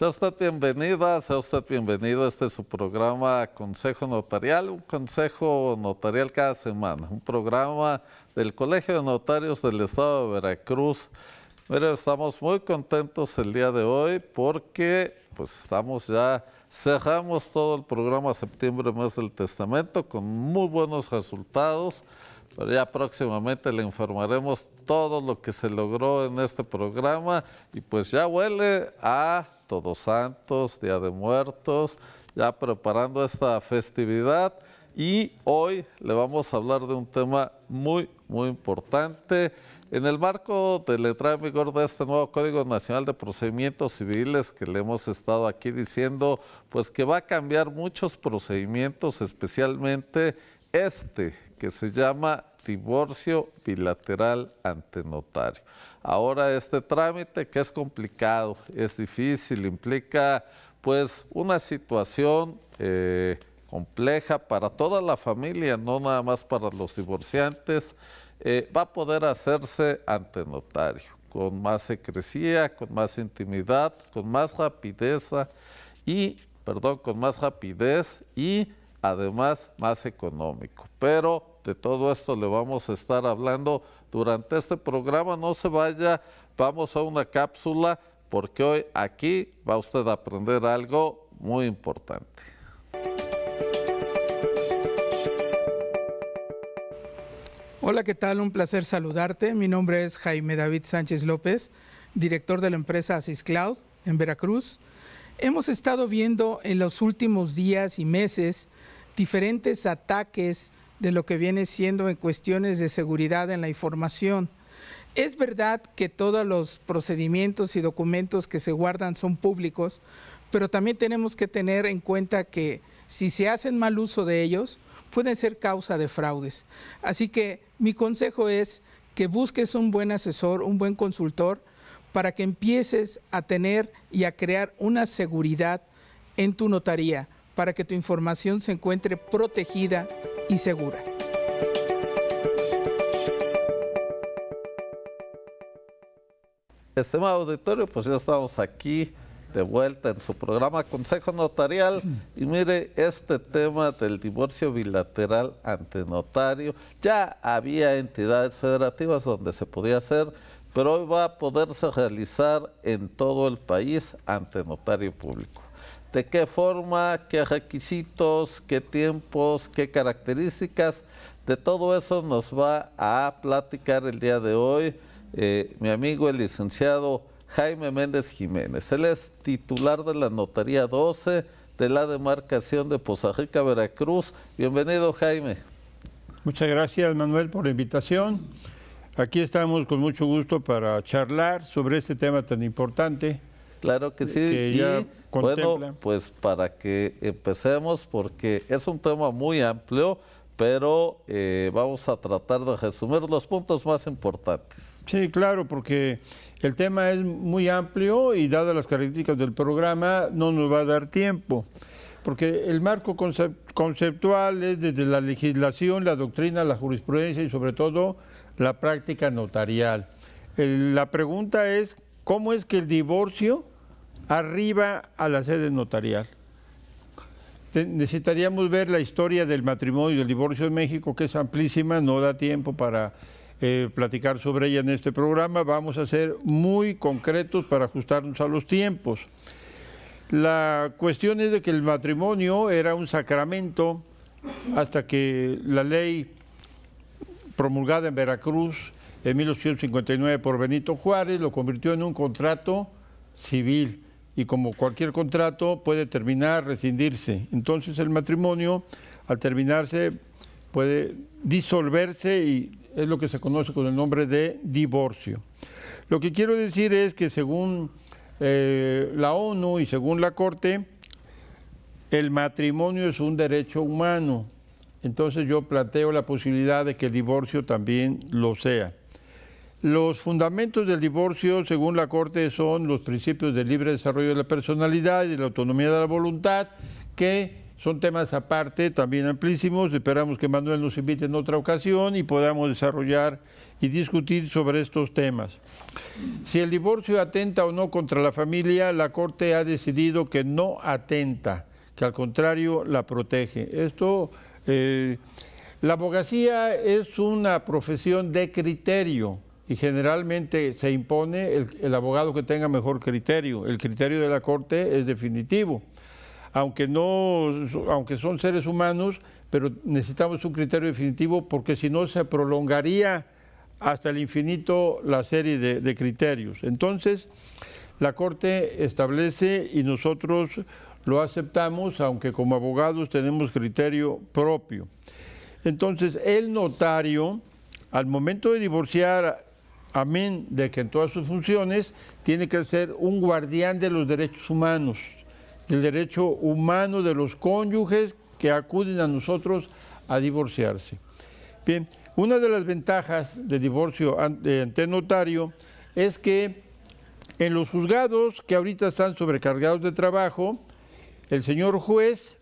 Sea usted bienvenida, sea usted bienvenido. Este es su programa Consejo Notarial, un consejo notarial cada semana, un programa del Colegio de Notarios del Estado de Veracruz. Mire, estamos muy contentos el día de hoy porque pues estamos ya, cerramos todo el programa septiembre más del testamento con muy buenos resultados, pero ya próximamente le informaremos todo lo que se logró en este programa y pues ya huele a todos Santos, Día de Muertos, ya preparando esta festividad. Y hoy le vamos a hablar de un tema muy, muy importante. En el marco de la entrada en vigor de este nuevo Código Nacional de Procedimientos Civiles que le hemos estado aquí diciendo, pues que va a cambiar muchos procedimientos, especialmente este que se llama divorcio bilateral ante notario. Ahora este trámite que es complicado, es difícil, implica pues una situación eh, compleja para toda la familia, no nada más para los divorciantes, eh, va a poder hacerse ante notario, con más secrecía, con más intimidad, con más rapidez y, perdón, con más rapidez y además más económico. Pero de todo esto le vamos a estar hablando durante este programa. No se vaya, vamos a una cápsula porque hoy aquí va usted a aprender algo muy importante. Hola, ¿qué tal? Un placer saludarte. Mi nombre es Jaime David Sánchez López, director de la empresa Asis Cloud en Veracruz. Hemos estado viendo en los últimos días y meses diferentes ataques de lo que viene siendo en cuestiones de seguridad en la información. Es verdad que todos los procedimientos y documentos que se guardan son públicos, pero también tenemos que tener en cuenta que si se hacen mal uso de ellos, pueden ser causa de fraudes. Así que mi consejo es que busques un buen asesor, un buen consultor, para que empieces a tener y a crear una seguridad en tu notaría, para que tu información se encuentre protegida y segura. Estimado auditorio, pues ya estamos aquí de vuelta en su programa Consejo Notarial y mire este tema del divorcio bilateral ante notario. Ya había entidades federativas donde se podía hacer, pero hoy va a poderse realizar en todo el país ante notario público de qué forma, qué requisitos, qué tiempos, qué características. De todo eso nos va a platicar el día de hoy eh, mi amigo el licenciado Jaime Méndez Jiménez. Él es titular de la Notaría 12 de la demarcación de Poza Rica, Veracruz. Bienvenido, Jaime. Muchas gracias, Manuel, por la invitación. Aquí estamos con mucho gusto para charlar sobre este tema tan importante Claro que sí. bueno, pues para que empecemos, porque es un tema muy amplio, pero eh, vamos a tratar de resumir los puntos más importantes. Sí, claro, porque el tema es muy amplio y dadas las características del programa no nos va a dar tiempo, porque el marco conceptual es desde la legislación, la doctrina, la jurisprudencia y sobre todo la práctica notarial. la pregunta es, ¿cómo es que el divorcio arriba a la sede notarial. Necesitaríamos ver la historia del matrimonio y del divorcio en México, que es amplísima, no da tiempo para eh, platicar sobre ella en este programa. Vamos a ser muy concretos para ajustarnos a los tiempos. La cuestión es de que el matrimonio era un sacramento hasta que la ley promulgada en Veracruz en 1859 por Benito Juárez lo convirtió en un contrato civil y como cualquier contrato puede terminar, rescindirse. Entonces el matrimonio al terminarse puede disolverse y es lo que se conoce con el nombre de divorcio. Lo que quiero decir es que según eh, la ONU y según la Corte, el matrimonio es un derecho humano. Entonces yo planteo la posibilidad de que el divorcio también lo sea. Los fundamentos del divorcio, según la Corte, son los principios del libre desarrollo de la personalidad y de la autonomía de la voluntad, que son temas aparte, también amplísimos. Esperamos que Manuel nos invite en otra ocasión y podamos desarrollar y discutir sobre estos temas. Si el divorcio atenta o no contra la familia, la Corte ha decidido que no atenta, que al contrario la protege. Esto, eh, la abogacía es una profesión de criterio y generalmente se impone el, abogado que tenga mejor criterio. El criterio de la Corte es definitivo. Aunque, no, aunque son seres humanos, pero necesitamos un criterio definitivo porque si no se prolongaría hasta el infinito la serie de criterios. Entonces, la Corte establece y nosotros lo aceptamos, aunque como abogados tenemos criterio propio. Entonces, el notario, al momento de divorciar amén de que en todas sus funciones tiene que ser un guardián de los derechos humanos, del derecho humano de los cónyuges que acuden a nosotros a divorciarse. Bien, una de las ventajas del divorcio ante notario es que en los juzgados que ahorita están sobrecargados de trabajo, el señor juez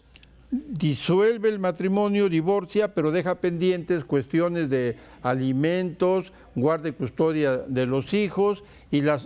disuelve el matrimonio, divorcia, pero deja pendientes cuestiones de alimentos, guarda y custodia de los hijos y la,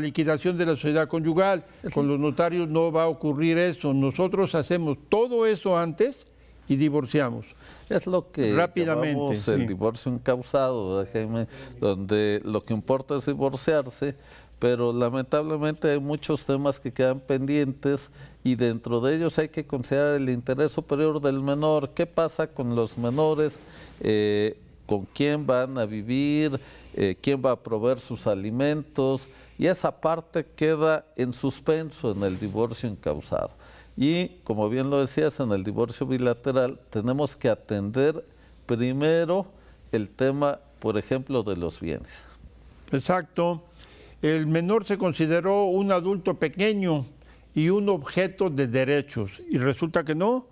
liquidación de la sociedad conyugal. Con los notarios no va a ocurrir eso. Nosotros hacemos todo eso antes y divorciamos. Es lo que Rápidamente, llamamos el divorcio encausado, déjeme, donde lo que importa es divorciarse pero lamentablemente hay muchos temas que quedan pendientes y dentro de ellos hay que considerar el interés superior del menor, qué pasa con los menores, eh, con quién van a vivir, eh, quién va a proveer sus alimentos, y esa parte queda en suspenso en el divorcio encausado. Y como bien lo decías, en el divorcio bilateral tenemos que atender primero el tema, por ejemplo, de los bienes. Exacto. El menor se consideró un adulto pequeño y un objeto de derechos. Y resulta que no,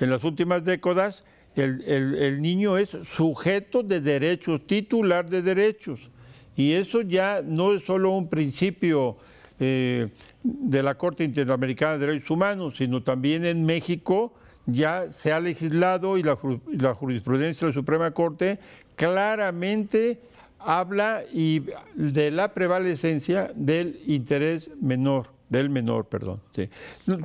en las últimas décadas el, niño es sujeto de derechos, titular de derechos. Y eso ya no es solo un principio eh, de la Corte Interamericana de Derechos Humanos, sino también en México ya se ha legislado y la, la jurisprudencia de la Suprema Corte claramente habla y de la prevalecencia del interés menor, del menor, perdón.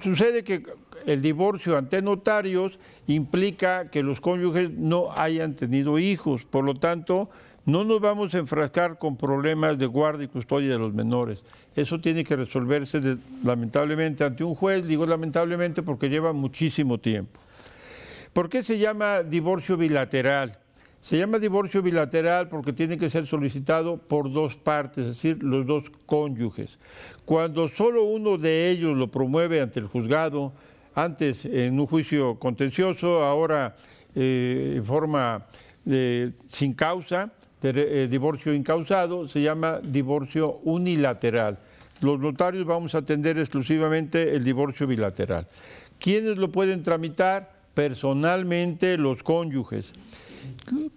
Sucede que el divorcio ante notarios implica que los cónyuges no hayan tenido hijos, por lo tanto, no nos vamos a enfrascar con problemas de guarda y custodia de los menores. Eso tiene que resolverse lamentablemente ante un juez, digo lamentablemente porque lleva muchísimo tiempo. ¿Por qué se llama divorcio bilateral? Se llama divorcio bilateral porque tiene que ser solicitado por dos partes, es decir, los dos cónyuges. Cuando solo uno de ellos lo promueve ante el juzgado, antes en un juicio contencioso, ahora eh, en forma sin causa, eh, divorcio incausado, se llama divorcio unilateral. Los notarios vamos a atender exclusivamente el divorcio bilateral. ¿Quiénes lo pueden tramitar? Personalmente los cónyuges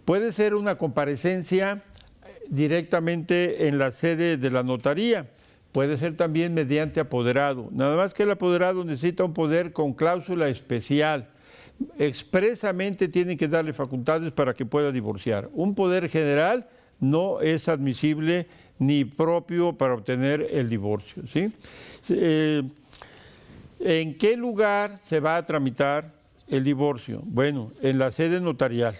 Puede ser una comparecencia directamente en la sede de la notaría, puede ser también mediante apoderado. Nada más que el apoderado necesita un poder con cláusula especial. Expresamente tienen que darle facultades para que pueda divorciar. Un poder general no es admisible ni propio para obtener el divorcio. ¿sí? Eh, ¿En qué lugar se va a tramitar el divorcio? Bueno, en la sede notarial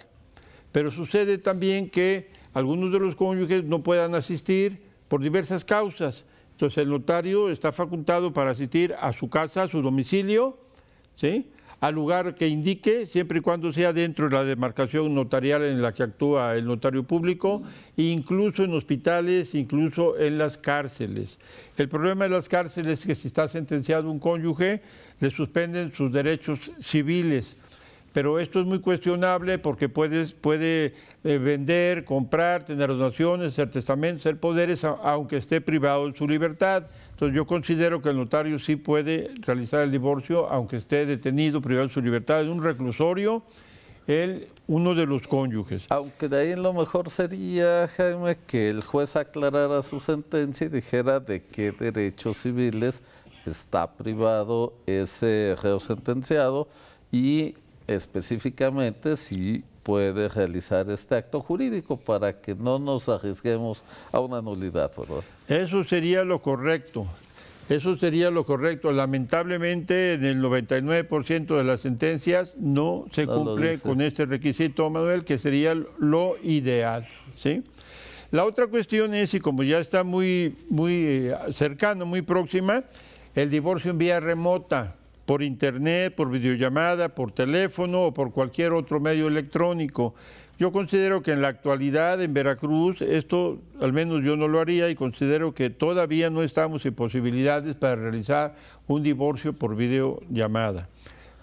pero sucede también que algunos de los cónyuges no puedan asistir por diversas causas. Entonces el notario está facultado para asistir a su casa, a su domicilio, ¿sí? al lugar que indique, siempre y cuando sea dentro de la demarcación notarial en la que actúa el notario público, incluso en hospitales, incluso en las cárceles. El problema de las cárceles es que si está sentenciado un cónyuge, le suspenden sus derechos civiles pero esto es muy cuestionable porque puede eh, vender, comprar, tener donaciones, ser testamento, ser poderes, aunque esté privado de su libertad. Entonces yo considero que el notario sí puede realizar el divorcio, aunque esté detenido, privado de su libertad, en un reclusorio, él, uno de los cónyuges. Aunque de ahí lo mejor sería, Jaime, que el juez aclarara su sentencia y dijera de qué derechos civiles está privado ese reo sentenciado y específicamente si puede realizar este acto jurídico para que no nos arriesguemos a una nulidad, ¿verdad? Eso sería lo correcto. Eso sería lo correcto. Lamentablemente, en el 99% de las sentencias no se cumple con este requisito, Manuel, que sería lo ideal. ¿sí? La otra cuestión es, y como ya está muy, muy eh, cercano, muy próxima, el divorcio en vía remota por internet, por videollamada, por teléfono o por cualquier otro medio electrónico. Yo considero que en la actualidad en Veracruz esto, al menos yo no lo haría y considero que todavía no estamos en posibilidades para realizar un divorcio por videollamada.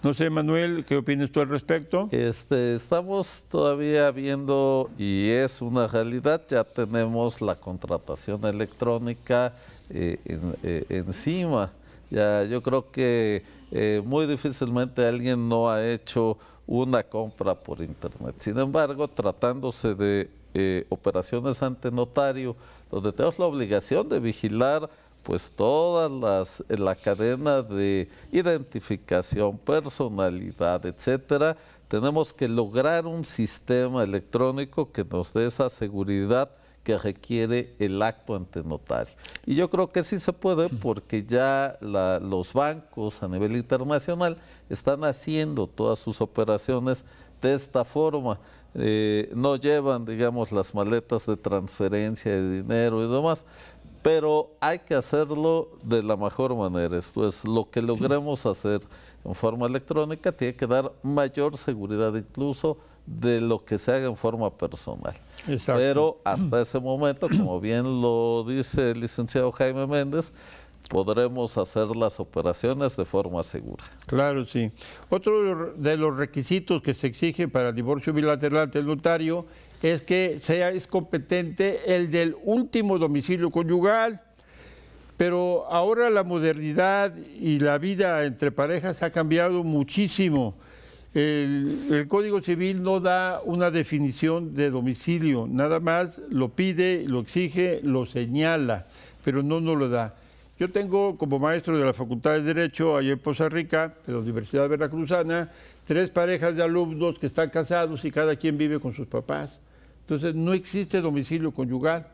No sé, Manuel, ¿qué opinas tú al respecto? Este, estamos todavía viendo, y es una realidad, ya tenemos la contratación electrónica eh, eh, encima. Ya, yo creo que eh, muy difícilmente alguien no ha hecho una compra por Internet. Sin embargo, tratándose de eh, operaciones ante notario, donde tenemos la obligación de vigilar pues todas las, eh, la cadena de identificación, personalidad, etcétera, tenemos que lograr un sistema electrónico que nos dé esa seguridad que requiere el acto ante notario. Y yo creo que sí se puede porque ya los bancos a nivel internacional están haciendo todas sus operaciones de esta forma. Eh, no llevan, digamos, las maletas de transferencia de dinero y demás, pero hay que hacerlo de la mejor manera. Esto es, lo que logremos hacer en forma electrónica tiene que dar mayor seguridad incluso de lo que se haga en forma personal. Pero hasta ese momento, como bien lo dice el licenciado Jaime Méndez, podremos hacer las operaciones de forma segura. Claro, sí. Otro de los requisitos que se exigen para el divorcio bilateral notario es que sea competente el del último domicilio conyugal, pero ahora la modernidad y la vida entre parejas ha cambiado muchísimo. El, Código Civil no da una definición de domicilio, nada más lo pide, lo exige, lo señala, pero no nos lo da. Yo tengo como maestro de la Facultad de Derecho allá en Poza Rica, de la Universidad Veracruzana, tres parejas de alumnos que están casados y cada quien vive con sus papás. Entonces no existe domicilio conyugal.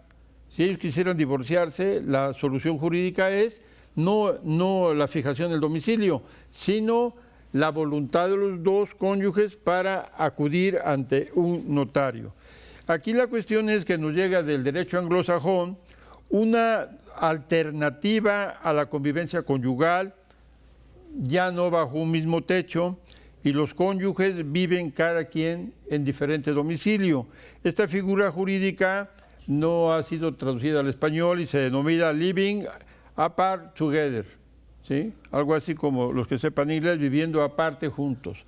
Si ellos quisieran divorciarse, la solución jurídica es no, no la fijación del domicilio, sino la voluntad de los dos cónyuges para acudir ante un notario. Aquí la cuestión es que nos llega del derecho anglosajón una alternativa a la convivencia conyugal, ya no bajo un mismo techo, y los cónyuges viven cada quien en diferente domicilio. Esta figura jurídica no ha sido traducida al español y se denomina living apart together. Algo así como los que sepan inglés viviendo aparte juntos.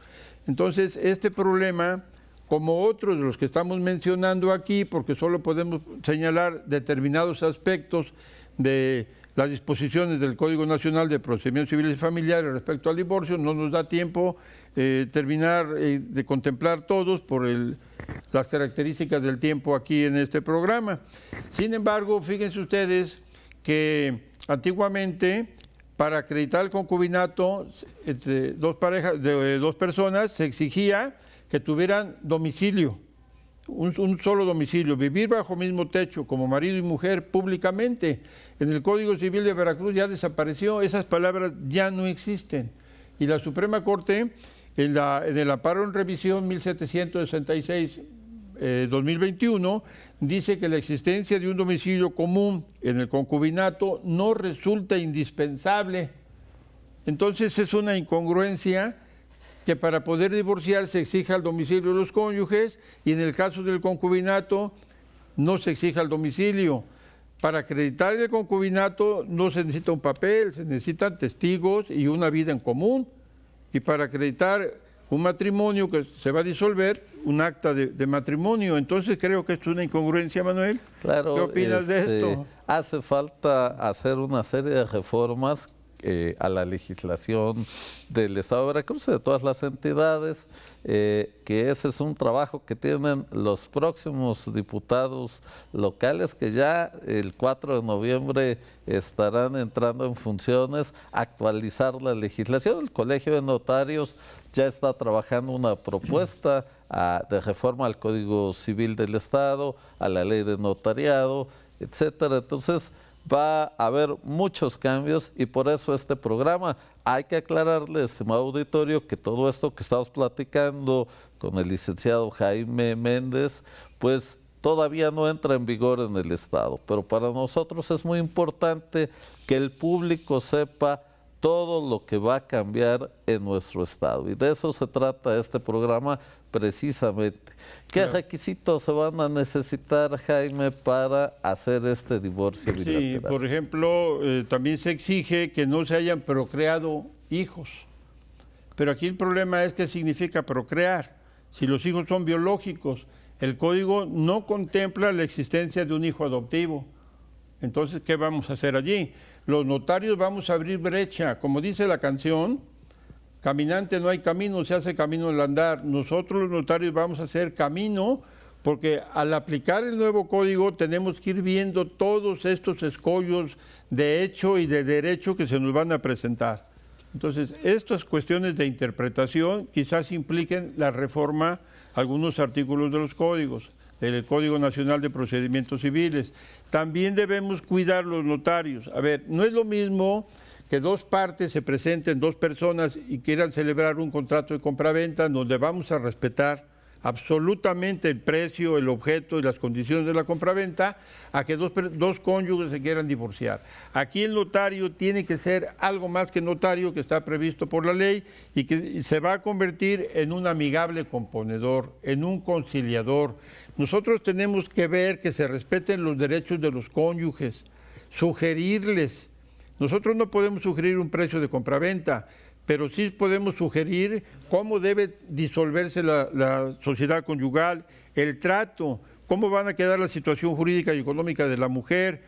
Entonces, este problema, como otros de los que estamos mencionando aquí, porque solo podemos señalar determinados aspectos de las disposiciones del Código Nacional de Procedimientos Civiles y Familiares respecto al divorcio, no nos da tiempo eh, terminar eh, de contemplar todos por las características del tiempo aquí en este programa. Sin embargo, fíjense ustedes que antiguamente para acreditar el concubinato entre dos parejas, de eh, dos personas, se exigía que tuvieran domicilio, un, solo domicilio, vivir bajo mismo techo como marido y mujer públicamente. En el Código Civil de Veracruz ya desapareció, esas palabras ya no existen. Y la Suprema Corte, en, la, en el amparo en revisión 1766, 2021 eh, dice que la existencia de un domicilio común en el concubinato no resulta indispensable. Entonces es una incongruencia que para poder divorciar se exija el domicilio de los cónyuges y en el caso del concubinato no se exija el domicilio. Para acreditar el concubinato no se necesita un papel, se necesitan testigos y una vida en común. Y para acreditar un matrimonio que se va a disolver, un acta de, matrimonio. Entonces creo que esto es una incongruencia, Manuel. ¿Qué opinas de este, esto? Hace falta hacer una serie de reformas eh, a la legislación del Estado de Veracruz de todas las entidades, eh, que ese es un trabajo que tienen los próximos diputados locales que ya el 4 de noviembre estarán entrando en funciones, actualizar la legislación. El Colegio de Notarios ya está trabajando una propuesta de reforma al Código Civil del Estado, a la ley de notariado, etcétera. Entonces, va a haber muchos cambios y por eso este programa. Hay que aclararle, estimado auditorio, que todo esto que estamos platicando con el licenciado Jaime Méndez, pues todavía no entra en vigor en el Estado. Pero para nosotros es muy importante que el público sepa todo lo que va a cambiar en nuestro Estado. Y de eso se trata este programa precisamente. ¿Qué requisitos se van a necesitar, Jaime, para hacer este divorcio bilateral? Sí, por ejemplo, eh, también se exige que no se hayan procreado hijos. Pero aquí el problema es qué significa procrear. Si los hijos son biológicos, el código no contempla la existencia de un hijo adoptivo. Entonces, ¿qué vamos a hacer allí? Los notarios vamos a abrir brecha. Como dice la canción, Caminante no hay camino, se hace camino al andar. Nosotros los notarios vamos a hacer camino porque al aplicar el nuevo código tenemos que ir viendo todos estos escollos de hecho y de derecho que se nos van a presentar. Entonces, estas cuestiones de interpretación quizás impliquen la reforma algunos artículos de los códigos, del Código Nacional de Procedimientos Civiles. También debemos cuidar los notarios. A ver, no es lo mismo que dos partes se presenten, dos personas y quieran celebrar un contrato de compraventa donde vamos a respetar absolutamente el precio, el objeto y las condiciones de la compraventa, a que dos, dos cónyuges se quieran divorciar. Aquí el notario tiene que ser algo más que notario que está previsto por la ley y que se va a convertir en un amigable componedor, en un conciliador. Nosotros tenemos que ver que se respeten los derechos de los cónyuges, sugerirles nosotros no podemos sugerir un precio de compraventa, pero sí podemos sugerir cómo debe disolverse la, sociedad conyugal, el trato, cómo van a quedar la situación jurídica y económica de la mujer,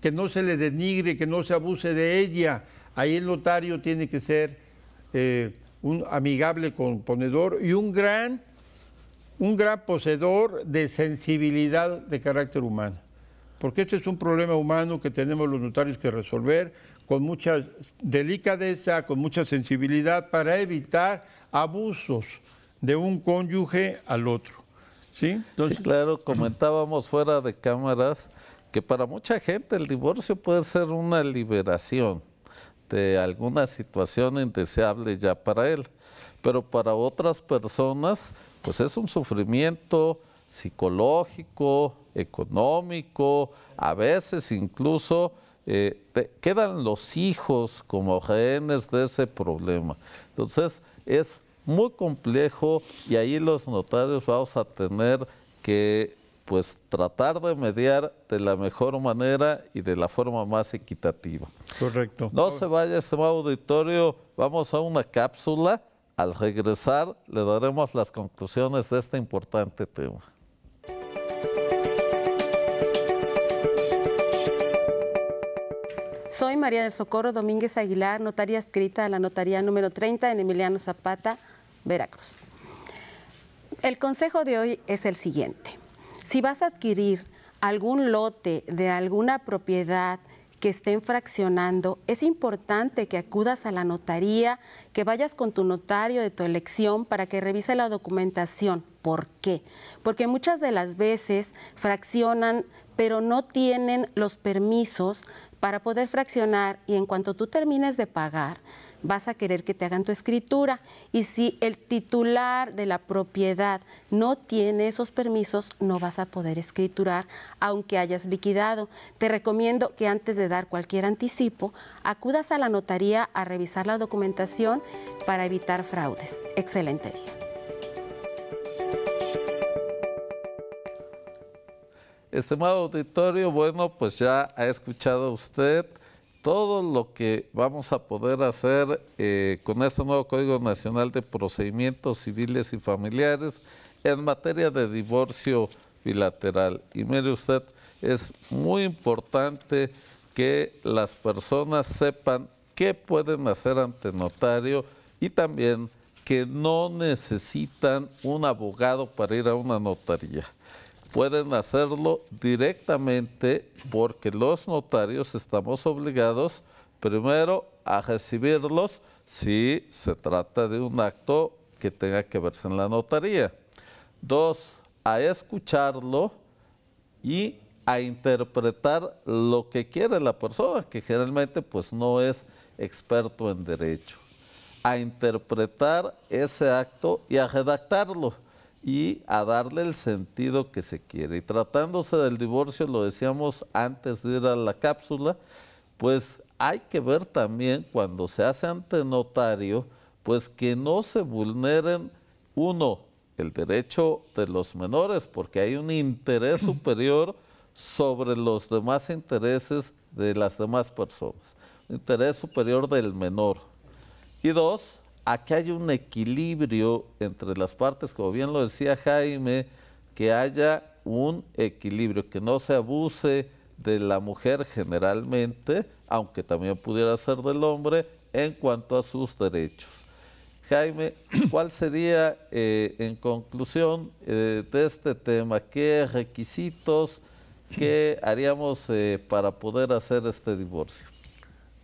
que no se le denigre, que no se abuse de ella. Ahí el notario tiene que ser eh, un amigable componedor y un gran, un gran poseedor de sensibilidad de carácter humano porque este es un problema humano que tenemos los notarios que resolver con mucha delicadeza, con mucha sensibilidad para evitar abusos de un cónyuge al otro. ¿Sí? Entonces... claro, comentábamos fuera de cámaras que para mucha gente el divorcio puede ser una liberación de alguna situación indeseable ya para él, pero para otras personas pues es un sufrimiento psicológico, económico, a veces incluso eh, quedan los hijos como rehenes de ese problema. Entonces es muy complejo y ahí los notarios vamos a tener que pues tratar de mediar de la mejor manera y de la forma más equitativa. Correcto. No se vaya, este auditorio, vamos a una cápsula. Al regresar le daremos las conclusiones de este importante tema. Soy María del Socorro Domínguez Aguilar, notaria escrita a la notaría número 30 en Emiliano Zapata, Veracruz. El consejo de hoy es el siguiente. Si vas a adquirir algún lote de alguna propiedad que estén fraccionando, es importante que acudas a la notaría, que vayas con tu notario de tu elección para que revise la documentación, por qué. Porque muchas de las veces fraccionan, pero no tienen los permisos para poder fraccionar y en cuanto tú termines de pagar, vas a querer que te hagan tu escritura. Y si el titular de la propiedad no tiene esos permisos, no vas a poder escriturar, aunque hayas liquidado. Te recomiendo que antes de dar cualquier anticipo, acudas a la notaría a revisar la documentación para evitar fraudes. Excelente día. Estimado auditorio, bueno, pues ya ha escuchado usted todo lo que vamos a poder hacer eh, con este nuevo Código Nacional de Procedimientos Civiles y Familiares en materia de divorcio bilateral. Y mire usted, es muy importante que las personas sepan qué pueden hacer ante notario y también que no necesitan un abogado para ir a una notaría pueden hacerlo directamente porque los notarios estamos obligados primero a recibirlos si se trata de un acto que tenga que verse en la notaría. Dos, a escucharlo y a interpretar lo que quiere la persona, que generalmente pues no es experto en derecho. A interpretar ese acto y a redactarlo y a darle el sentido que se quiere. Y tratándose del divorcio, lo decíamos antes de ir a la cápsula, pues hay que ver también cuando se hace ante notario, pues que no se vulneren, uno, el derecho de los menores, porque hay un interés superior sobre los demás intereses de las demás personas, interés superior del menor. Y dos, que haya un equilibrio entre las partes, como bien lo decía Jaime, que haya un equilibrio, que no se abuse de la mujer generalmente, aunque también pudiera ser del hombre, en cuanto a sus derechos. Jaime, ¿cuál sería eh, en conclusión eh, de este tema? ¿Qué requisitos, haríamos eh, para poder hacer este divorcio?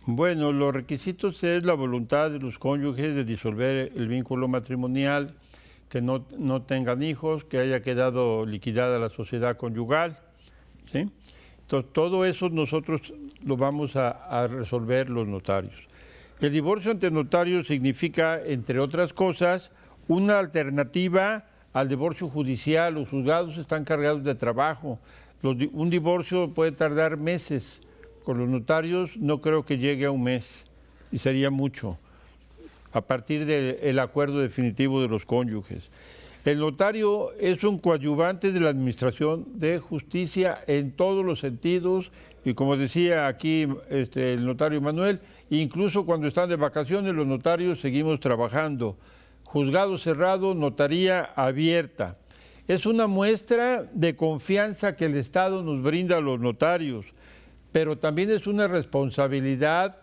Bueno, los requisitos es la voluntad de los cónyuges de disolver el vínculo matrimonial, que no, no tengan hijos, que haya quedado liquidada la sociedad conyugal. ¿sí? todo eso nosotros lo vamos a, resolver los notarios. El divorcio ante notarios significa, entre otras cosas, una alternativa al divorcio judicial. Los juzgados están cargados de trabajo. un divorcio puede tardar meses con los notarios no creo que llegue a un mes y sería mucho, a partir del acuerdo definitivo de los cónyuges. El notario es un coadyuvante de la Administración de Justicia en todos los sentidos y como decía aquí este, el notario Manuel, incluso cuando están de vacaciones los notarios seguimos trabajando. Juzgado cerrado, notaría abierta. Es una muestra de confianza que el Estado nos brinda a los notarios pero también es una responsabilidad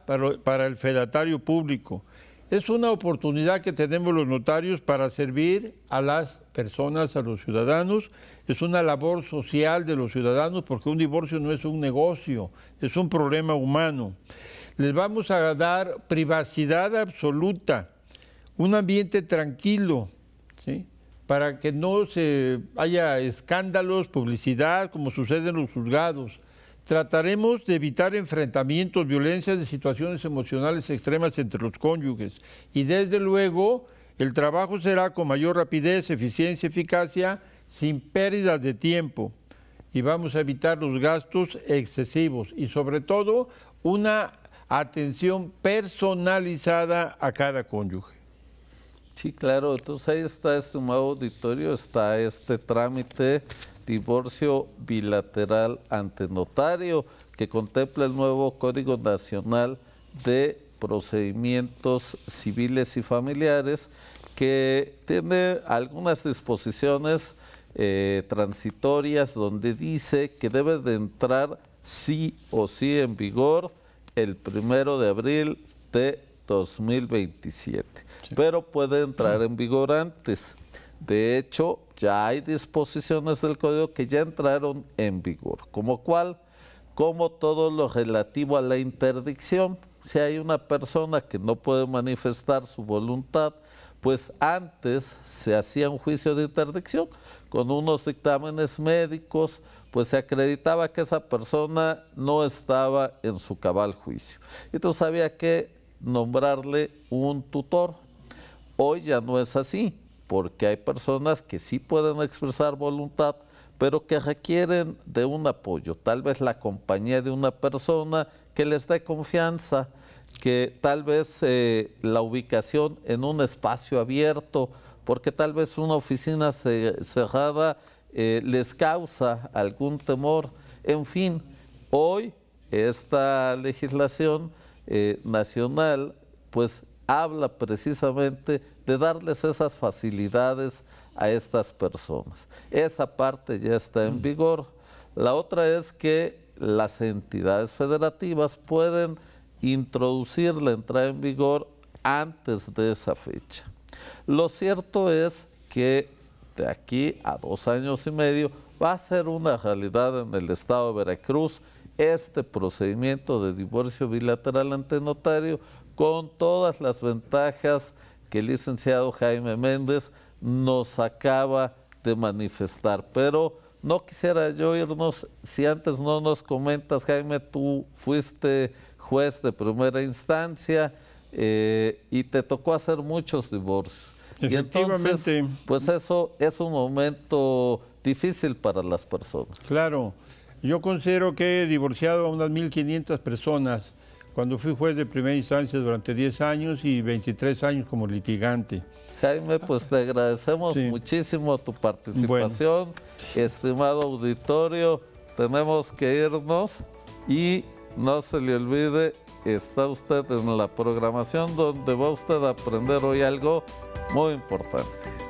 para, el fedatario público. Es una oportunidad que tenemos los notarios para servir a las personas, a los ciudadanos. Es una labor social de los ciudadanos porque un divorcio no es un negocio, es un problema humano. Les vamos a dar privacidad absoluta, un ambiente tranquilo, para que no se haya escándalos, publicidad, como sucede en los juzgados. Trataremos de evitar enfrentamientos, violencias de situaciones emocionales extremas entre los cónyuges. Y desde luego, el trabajo será con mayor rapidez, eficiencia, y eficacia, sin pérdidas de tiempo. Y vamos a evitar los gastos excesivos y sobre todo una atención personalizada a cada cónyuge. Sí, claro. Entonces ahí está este nuevo auditorio, está este trámite divorcio bilateral ante notario que contempla el nuevo Código Nacional de Procedimientos Civiles y Familiares que tiene algunas disposiciones eh, transitorias donde dice que debe de entrar sí o sí en vigor el primero de abril de 2027, pero puede entrar en vigor antes. De hecho, ya hay disposiciones del código que ya entraron en vigor, como cual, como todo lo relativo a la interdicción. Si hay una persona que no puede manifestar su voluntad, pues antes se hacía un juicio de interdicción con unos dictámenes médicos, pues se acreditaba que esa persona no estaba en su cabal juicio. Entonces había que nombrarle un tutor. Hoy ya no es así porque hay personas que sí pueden expresar voluntad, pero que requieren de un apoyo, tal vez la compañía de una persona que les dé confianza, que tal vez eh, la ubicación en un espacio abierto, porque tal vez una oficina cerrada eh, les causa algún temor. En fin, hoy esta legislación eh, nacional pues habla precisamente de darles esas facilidades a estas personas. Esa parte ya está en mm. vigor. La otra es que las entidades federativas pueden introducir la entrada en vigor antes de esa fecha. Lo cierto es que de aquí a dos años y medio va a ser una realidad en el estado de Veracruz este procedimiento de divorcio bilateral ante notario con todas las ventajas que el licenciado Jaime Méndez nos acaba de manifestar. Pero no quisiera yo irnos, si antes no nos comentas, Jaime, tú fuiste juez de primera instancia eh, y te tocó hacer muchos divorcios. Y entonces, pues eso es un momento difícil para las personas. Claro, yo considero que he divorciado a unas 1.500 personas cuando fui juez de primera instancia durante 10 años y 23 años como litigante. Jaime, pues te agradecemos muchísimo tu participación. Estimado auditorio, tenemos que irnos y no se le olvide, está usted en la programación donde va usted a aprender hoy algo muy importante.